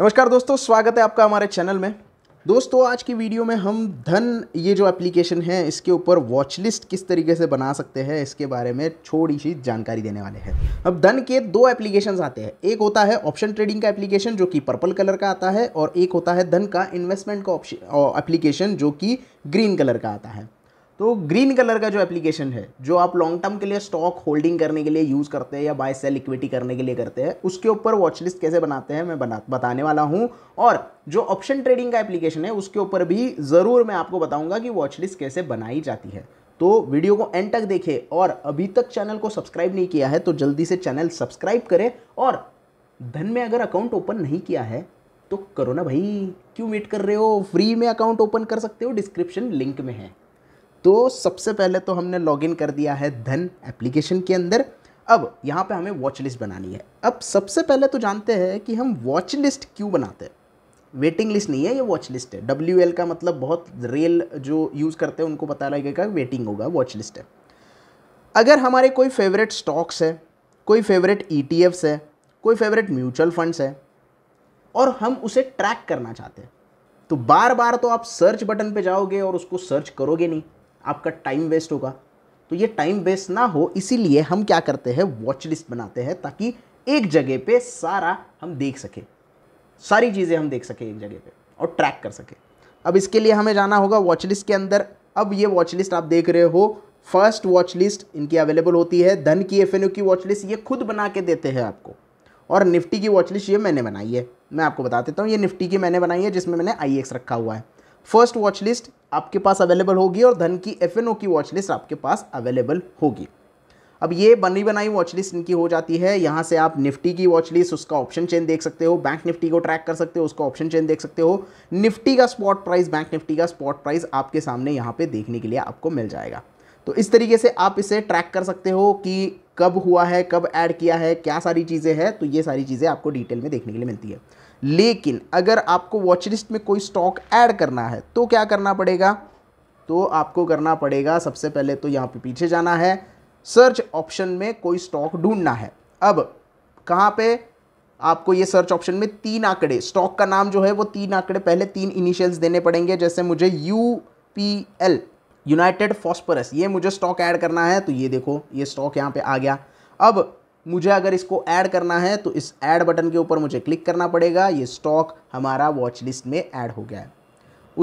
नमस्कार दोस्तों स्वागत है आपका हमारे चैनल में दोस्तों आज की वीडियो में हम धन ये जो एप्लीकेशन है इसके ऊपर वॉच लिस्ट किस तरीके से बना सकते हैं इसके बारे में छोटी सी जानकारी देने वाले हैं अब धन के दो एप्लीकेशंस आते हैं एक होता है ऑप्शन ट्रेडिंग का एप्लीकेशन जो कि पर्पल कलर का आता है और एक होता है धन का इन्वेस्टमेंट का एप्लीकेशन जो कि ग्रीन कलर का आता है तो ग्रीन कलर का जो एप्लीकेशन है जो आप लॉन्ग टर्म के लिए स्टॉक होल्डिंग करने के लिए यूज़ करते हैं या बाय सेल इक्विटी करने के लिए करते हैं उसके ऊपर वॉच लिस्ट कैसे बनाते हैं मैं बना बताने वाला हूँ और जो ऑप्शन ट्रेडिंग का एप्लीकेशन है उसके ऊपर भी ज़रूर मैं आपको बताऊँगा कि वॉच लिस्ट कैसे बनाई जाती है तो वीडियो को एंड तक देखें और अभी तक चैनल को सब्सक्राइब नहीं किया है तो जल्दी से चैनल सब्सक्राइब करें और धन में अगर अकाउंट ओपन नहीं किया है तो करो ना भाई क्यों वेट कर रहे हो फ्री में अकाउंट ओपन कर सकते हो डिस्क्रिप्शन लिंक में है तो सबसे पहले तो हमने लॉगिन कर दिया है धन एप्लीकेशन के अंदर अब यहाँ पे हमें वॉच लिस्ट बनानी है अब सबसे पहले तो जानते हैं कि हम वॉच लिस्ट क्यों बनाते हैं वेटिंग लिस्ट नहीं है ये वॉच लिस्ट है डब्ल्यू एल का मतलब बहुत रेल जो यूज़ करते हैं उनको पता लगेगा वेटिंग होगा वॉच लिस्ट है अगर हमारे कोई फेवरेट स्टॉक्स है कोई फेवरेट ई e है कोई फेवरेट म्यूचुअल फंड्स है और हम उसे ट्रैक करना चाहते हैं तो बार बार तो आप सर्च बटन पे जाओगे और उसको सर्च करोगे नहीं आपका टाइम वेस्ट होगा तो ये टाइम वेस्ट ना हो इसीलिए हम क्या करते हैं वॉच लिस्ट बनाते हैं ताकि एक जगह पे सारा हम देख सकें सारी चीज़ें हम देख सकें एक जगह पे और ट्रैक कर सकें अब इसके लिए हमें जाना होगा वॉच लिस्ट के अंदर अब ये वॉच लिस्ट आप देख रहे हो फर्स्ट वॉच लिस्ट इनकी अवेलेबल होती है धन की एफ की वॉच लिस्ट ये खुद बना के देते हैं आपको और निफ्टी की वॉच लिस्ट ये मैंने बनाई है मैं आपको बता देता हूँ ये निफ्टी की मैंने बनाई है जिसमें मैंने आई रखा हुआ है फर्स्ट वॉच लिस्ट आपके पास अवेलेबल होगी और धन की एफ की वॉच लिस्ट आपके पास अवेलेबल होगी अब ये बनी बनाई वॉच लिस्ट इनकी हो जाती है यहाँ से आप निफ्टी की वॉच लिस्ट उसका ऑप्शन चेन देख सकते हो बैंक निफ्टी को ट्रैक कर सकते हो उसका ऑप्शन चेन देख सकते हो निफ्टी का स्पॉट प्राइस बैंक निफ्टी का स्पॉट प्राइस आपके सामने यहाँ पे देखने के लिए आपको मिल जाएगा तो इस तरीके से आप इसे ट्रैक कर सकते हो कि कब हुआ है कब ऐड किया है क्या सारी चीज़ें हैं तो ये सारी चीज़ें आपको डिटेल में देखने के लिए मिलती है लेकिन अगर आपको वॉचलिस्ट में कोई स्टॉक ऐड करना है तो क्या करना पड़ेगा तो आपको करना पड़ेगा सबसे पहले तो यहाँ पे पीछे जाना है सर्च ऑप्शन में कोई स्टॉक ढूंढना है अब कहाँ पे आपको ये सर्च ऑप्शन में तीन आंकड़े स्टॉक का नाम जो है वो तीन आंकड़े पहले तीन इनिशियल्स देने पड़ेंगे जैसे मुझे U P L United Phosphorus ये मुझे स्टॉक ऐड करना है तो ये देखो ये स्टॉक यहाँ पे आ गया अब मुझे अगर इसको ऐड करना है तो इस ऐड बटन के ऊपर मुझे क्लिक करना पड़ेगा ये स्टॉक हमारा वॉच लिस्ट में ऐड हो गया है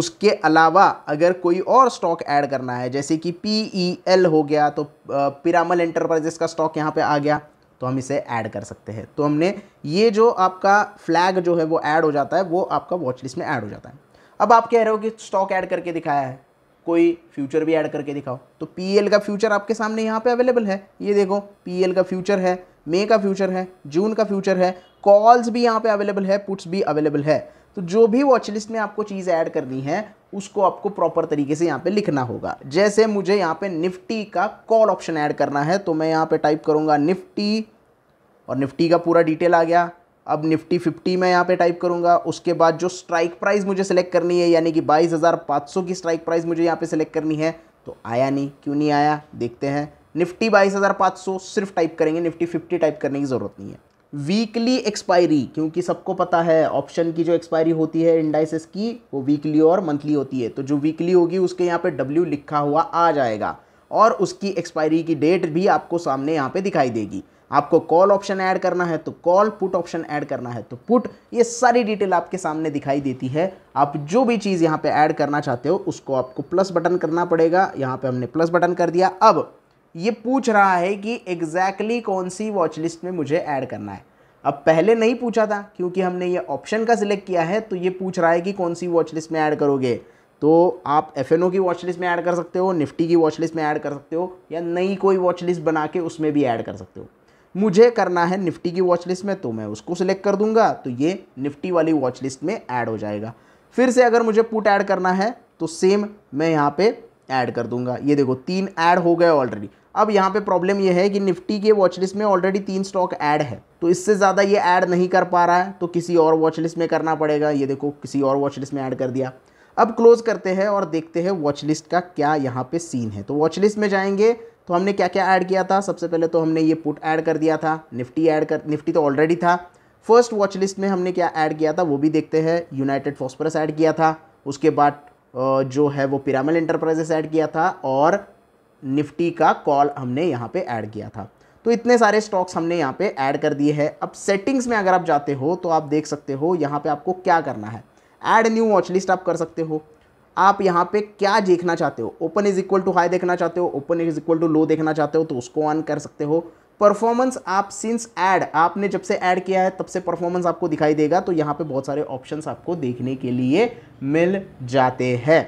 उसके अलावा अगर कोई और स्टॉक ऐड करना है जैसे कि पी ई एल हो गया तो पिरामल एंटरप्राइजेस का स्टॉक यहाँ पे आ गया तो हम इसे ऐड कर सकते हैं तो हमने ये जो आपका फ्लैग जो है वो ऐड हो जाता है वो आपका वॉच लिस्ट में ऐड हो जाता है अब आप कह रहे हो कि स्टॉक ऐड करके दिखाया है कोई फ्यूचर भी ऐड करके दिखाओ तो पी का फ्यूचर आपके सामने यहाँ पे अवेलेबल है ये देखो पी का फ्यूचर है मे का फ्यूचर है जून का फ्यूचर है कॉल्स भी यहाँ पे अवेलेबल है पुट्स भी अवेलेबल है तो जो भी वॉच लिस्ट में आपको चीज़ ऐड करनी है उसको आपको प्रॉपर तरीके से यहाँ पे लिखना होगा जैसे मुझे यहाँ पे निफ्टी का कॉल ऑप्शन ऐड करना है तो मैं यहाँ पे टाइप करूँगा निफ्टी और निफ्टी का पूरा डिटेल आ गया अब निफ्टी फिफ्टी मैं यहाँ पे टाइप करूँगा उसके बाद जो स्ट्राइक प्राइस मुझे सेलेक्ट करनी है यानी कि बाईस हज़ार पाँच सौ की स्ट्राइक प्राइस मुझे यहाँ पे सेलेक्ट करनी है तो आया नहीं क्यों नहीं आया देखते हैं निफ्टी बाईस हज़ार पाँच सौ सिर्फ टाइप करेंगे निफ्टी फिफ्टी टाइप करने की ज़रूरत नहीं है वीकली एक्सपायरी क्योंकि सबको पता है ऑप्शन की जो एक्सपायरी होती है इंडाइसिस की वो वीकली और मंथली होती है तो जो वीकली होगी उसके यहाँ पे डब्ल्यू लिखा हुआ आ जाएगा और उसकी एक्सपायरी की डेट भी आपको सामने यहाँ पे दिखाई देगी आपको कॉल ऑप्शन ऐड करना है तो कॉल पुट ऑप्शन ऐड करना है तो पुट ये सारी डिटेल आपके सामने दिखाई देती है आप जो भी चीज़ यहाँ पे ऐड करना चाहते हो उसको आपको प्लस बटन करना पड़ेगा यहाँ पे हमने प्लस बटन कर दिया अब ये पूछ रहा है कि एग्जैक्टली exactly कौन सी वॉच लिस्ट में मुझे ऐड करना है अब पहले नहीं पूछा था क्योंकि हमने ये ऑप्शन का सिलेक्ट किया है तो ये पूछ रहा है कि कौन सी वॉच लिस्ट में ऐड करोगे तो आप एफ की वॉच लिस्ट में ऐड कर सकते हो निफ्टी की वॉच लिस्ट में ऐड कर सकते हो या नई कोई वॉच लिस्ट बना के उसमें भी ऐड कर सकते हो मुझे करना है निफ्टी की वॉच लिस्ट में तो मैं उसको सिलेक्ट कर दूंगा तो ये निफ्टी वाली वॉच लिस्ट में ऐड हो जाएगा फिर से अगर मुझे पुट ऐड करना है तो सेम मैं यहाँ पे ऐड कर दूंगा ये देखो तीन ऐड हो गए ऑलरेडी अब यहाँ पे प्रॉब्लम ये है कि निफ्टी के वॉचलिस्ट में ऑलरेडी तीन स्टॉक ऐड है तो इससे ज़्यादा ये ऐड नहीं कर पा रहा है तो किसी और वॉच लिस्ट में करना पड़ेगा ये देखो किसी और वॉच लिस्ट में ऐड कर दिया अब क्लोज करते हैं और देखते हैं वॉचलिस्ट का क्या यहाँ पे सीन है तो वॉचलिस्ट में जाएंगे तो हमने क्या क्या ऐड किया था सबसे पहले तो हमने ये पुट ऐड कर दिया था निफ्टी ऐड कर निफ्टी तो ऑलरेडी था फर्स्ट वॉच लिस्ट में हमने क्या ऐड किया था वो भी देखते हैं यूनाइटेड फॉस्परस ऐड किया था उसके बाद जो है वो पिरामल इंटरप्राइजेस ऐड किया था और निफ्टी का कॉल हमने यहाँ पे ऐड किया था तो इतने सारे स्टॉक्स हमने यहाँ पे ऐड कर दिए हैं अब सेटिंग्स में अगर आप जाते हो तो आप देख सकते हो यहाँ पे आपको क्या करना है ऐड न्यू वॉच लिस्ट आप कर सकते हो आप यहाँ पे क्या देखना चाहते हो open is equal to high देखना चाहते हो open is equal to low देखना चाहते हो तो उसको ऑन कर सकते हो परफॉर्मेंस आप सिंस ऐड आपने जब से ऐड किया है तब से परफॉर्मेंस आपको दिखाई देगा तो यहाँ पे बहुत सारे ऑप्शंस आपको देखने के लिए मिल जाते हैं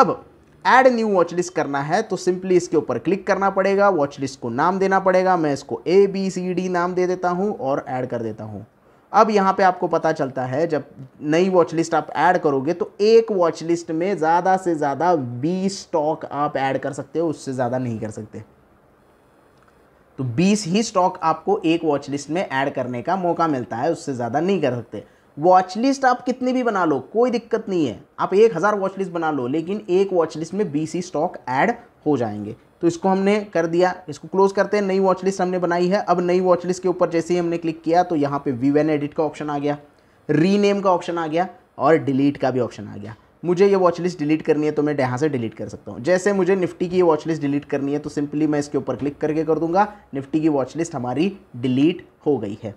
अब ऐड न्यू वॉच लिस्ट करना है तो सिंपली इसके ऊपर क्लिक करना पड़ेगा वॉच लिस्ट को नाम देना पड़ेगा मैं इसको ए बी सी डी नाम दे देता हूँ और ऐड कर देता हूँ अब यहाँ पे आपको पता चलता है जब नई वॉच लिस्ट आप ऐड करोगे तो एक वॉच लिस्ट में ज़्यादा से ज़्यादा बीस स्टॉक आप ऐड कर सकते हो उससे ज़्यादा नहीं कर सकते तो बीस ही स्टॉक आपको एक वॉच लिस्ट में ऐड करने का मौका मिलता है उससे ज़्यादा नहीं कर सकते वॉच लिस्ट आप कितनी भी बना लो कोई दिक्कत नहीं है आप एक हज़ार वॉच लिस्ट बना लो लेकिन एक वॉच लिस्ट में बी सी स्टॉक ऐड हो जाएंगे तो इसको हमने कर दिया इसको क्लोज करते हैं नई वॉच लिस्ट हमने बनाई है अब नई वॉच लिस्ट के ऊपर जैसे ही हमने क्लिक किया तो यहाँ पे वी वैन एडिट का ऑप्शन आ गया रीनेम का ऑप्शन आ गया और डिलीट का भी ऑप्शन आ गया मुझे ये वॉच लिस्ट डिलीट करनी है तो मैं यहाँ से डिलीट कर सकता हूँ जैसे मुझे निफ्टी की ये वॉच लिस्ट डिलीट करनी है तो सिंपली मैं इसके ऊपर क्लिक करके कर दूंगा निफ्टी की वॉच लिस्ट हमारी डिलीट हो गई है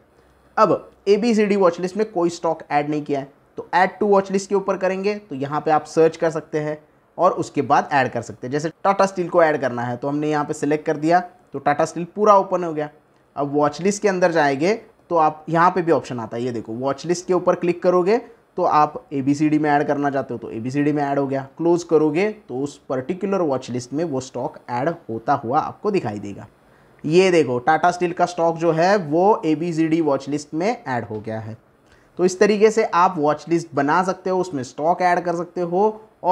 अब A B C D watchlist में कोई स्टॉक ऐड नहीं किया है तो ऐड टू वॉचलिस्ट के ऊपर करेंगे तो यहाँ पे आप सर्च कर सकते हैं और उसके बाद ऐड कर सकते हैं जैसे टाटा स्टील को ऐड करना है तो हमने यहाँ पे सिलेक्ट कर दिया तो टाटा स्टील पूरा ओपन हो गया अब वॉचलिस्ट के अंदर जाएंगे तो आप यहाँ पे भी ऑप्शन आता है ये देखो वॉच लिस्ट के ऊपर क्लिक करोगे तो आप ए बी सी डी में ऐड करना चाहते हो तो ए बी सी डी में ऐड हो गया क्लोज करोगे तो उस पर्टिकुलर वॉचलिस्ट में वो स्टॉक ऐड होता हुआ आपको दिखाई देगा ये देखो टाटा स्टील का स्टॉक जो है वो A B G D watch list में ऐड हो गया है तो इस तरीके से आप वॉच लिस्ट बना सकते हो उसमें स्टॉक ऐड कर सकते हो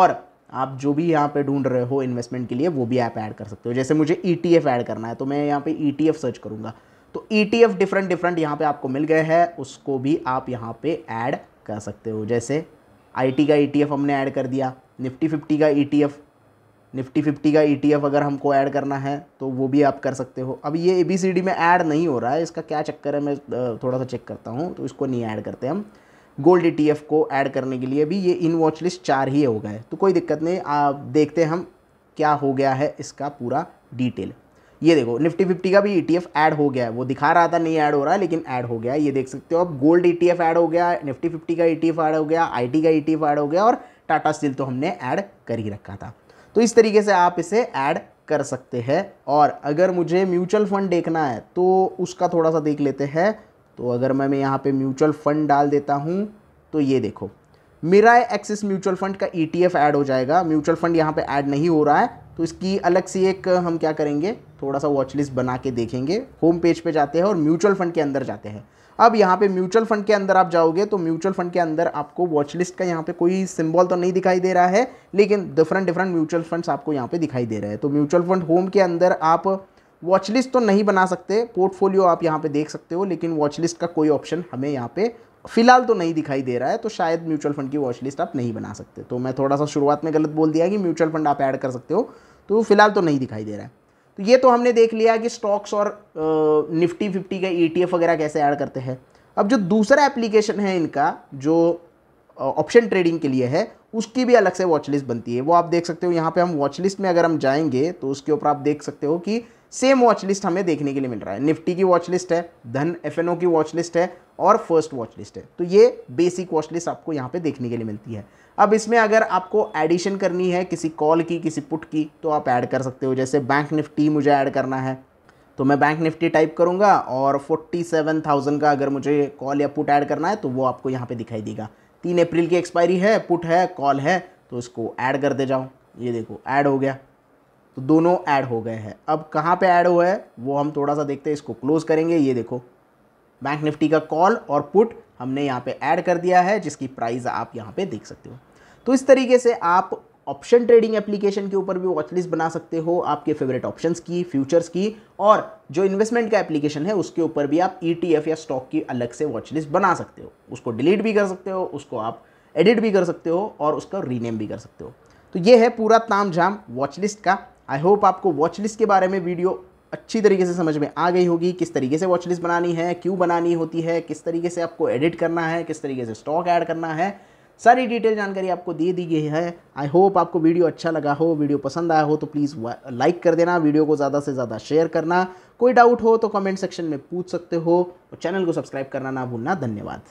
और आप जो भी यहाँ पे ढूंढ रहे हो इन्वेस्टमेंट के लिए वो भी आप ऐड कर सकते हो जैसे मुझे ई टी एफ ऐड करना है तो मैं यहाँ पे ई टी एफ सर्च करूँगा तो E T F different different यहाँ पे आपको मिल गए हैं उसको भी आप यहाँ पे ऐड कर सकते हो जैसे आई टी का ई टी एफ हमने ऐड कर दिया निफ्टी फिफ्टी का E T F Nifty fifty का ई e अगर हमको ऐड करना है तो वो भी आप कर सकते हो अब ये ए बी सी डी में ऐड नहीं हो रहा है इसका क्या चक्कर है मैं थोड़ा सा चेक करता हूँ तो इसको नहीं ऐड करते हम गोल्ड ई e को ऐड करने के लिए भी ये इन वॉच लिस्ट चार ही हो गए तो कोई दिक्कत नहीं आप देखते हम क्या हो गया है इसका पूरा डिटेल ये देखो निफ्टी फिफ्टी का भी ई e ऐड हो गया है वो दिखा रहा था नहीं ऐड हो रहा है लेकिन ऐड हो गया है ये देख सकते हो अब गोल्ड ई ऐड हो गया निफ्टी फिफ्टी का ई ऐड हो गया आई का ई ऐड हो गया और टाटा स्टील तो हमने ऐड कर ही रखा था तो इस तरीके से आप इसे ऐड कर सकते हैं और अगर मुझे म्यूचुअल फंड देखना है तो उसका थोड़ा सा देख लेते हैं तो अगर मैं मैं यहाँ पे म्यूचुअल फंड डाल देता हूँ तो ये देखो मेरा एक्सिस म्यूचुअल फंड का ई टी ऐड हो जाएगा म्यूचुअल फंड यहाँ पे ऐड नहीं हो रहा है तो इसकी अलग सी एक हम क्या करेंगे थोड़ा सा वॉचलिस्ट बना के देखेंगे होम पेज पे जाते हैं और म्यूचुअल फंड के अंदर जाते हैं अब यहाँ पे म्यूचुअल फंड के अंदर आप जाओगे तो म्यूचुअल फंड के अंदर आपको वॉच लिस्ट का यहाँ पे कोई सिंबल तो नहीं दिखाई दे रहा है लेकिन डिफरेंट डिफरेंट म्यूचुअल फंड्स आपको यहाँ पे दिखाई दे रहे हैं तो म्यूचुअल फंड होम के अंदर आप वॉच लिस्ट तो नहीं बना सकते पोर्टफोलियो आप यहाँ पे देख सकते हो लेकिन वॉच लिस्ट का कोई ऑप्शन हमें यहाँ पे फिलहाल तो नहीं दिखाई दे रहा है तो शायद म्यूचुअल फंड की वॉच लिस्ट आप नहीं बना सकते तो मैं थोड़ा सा शुरुआत में गलत बोल दिया कि म्यूचुअल फंड आप ऐड कर सकते हो तो फिलहाल तो नहीं दिखाई दे रहा है तो ये तो हमने देख लिया कि स्टॉक्स और निफ्टी फिफ्टी का ई e वगैरह कैसे ऐड करते हैं अब जो दूसरा एप्लीकेशन है इनका जो ऑप्शन ट्रेडिंग के लिए है उसकी भी अलग से वॉचलिस्ट बनती है वो आप देख सकते हो यहाँ पे हम वॉचलिस्ट में अगर हम जाएंगे तो उसके ऊपर आप देख सकते हो कि सेम वॉच लिस्ट हमें देखने के लिए मिल रहा है निफ्टी की वॉच लिस्ट है धन एफ की वॉच लिस्ट है और फर्स्ट वॉच लिस्ट है तो ये बेसिक वॉच लिस्ट आपको यहाँ पे देखने के लिए मिलती है अब इसमें अगर आपको एडिशन करनी है किसी कॉल की किसी पुट की तो आप ऐड कर सकते हो जैसे बैंक निफ्टी मुझे ऐड करना है तो मैं बैंक निफ्टी टाइप करूँगा और फोर्टी सेवन थाउजेंड का अगर मुझे कॉल या पुट ऐड करना है तो वो आपको यहाँ पर दिखाई देगा तीन अप्रैल की एक्सपायरी है पुट है कॉल है तो इसको ऐड कर दे जाओ ये देखो ऐड हो गया तो दोनों ऐड हो गए हैं अब कहाँ पे ऐड हुआ है वो हम थोड़ा सा देखते हैं इसको क्लोज करेंगे ये देखो बैंक निफ्टी का कॉल और पुट हमने यहाँ पे ऐड कर दिया है जिसकी प्राइस आप यहाँ पे देख सकते हो तो इस तरीके से आप ऑप्शन ट्रेडिंग एप्लीकेशन के ऊपर भी वॉचलिस्ट बना सकते हो आपके फेवरेट ऑप्शंस की फ्यूचर्स की और जो इन्वेस्टमेंट का एप्लीकेशन है उसके ऊपर भी आप ईटीएफ e या स्टॉक की अलग से वॉचलिस्ट बना सकते हो उसको डिलीट भी कर सकते हो उसको आप एडिट भी कर सकते हो और उसका रीनेम भी कर सकते हो तो ये है पूरा ताम झाम वॉचलिस्ट का आई होप आपको वॉच लिस्ट के बारे में वीडियो अच्छी तरीके से समझ में आ गई होगी किस तरीके से वॉच लिस्ट बनानी है क्यों बनानी होती है किस तरीके से आपको एडिट करना है किस तरीके से स्टॉक ऐड करना है सारी डिटेल जानकारी आपको दे दी गई है आई होप आपको वीडियो अच्छा लगा हो वीडियो पसंद आया हो तो प्लीज़ लाइक कर देना वीडियो को ज़्यादा से ज़्यादा शेयर करना कोई डाउट हो तो कमेंट सेक्शन में पूछ सकते हो और चैनल को सब्सक्राइब करना ना भूलना धन्यवाद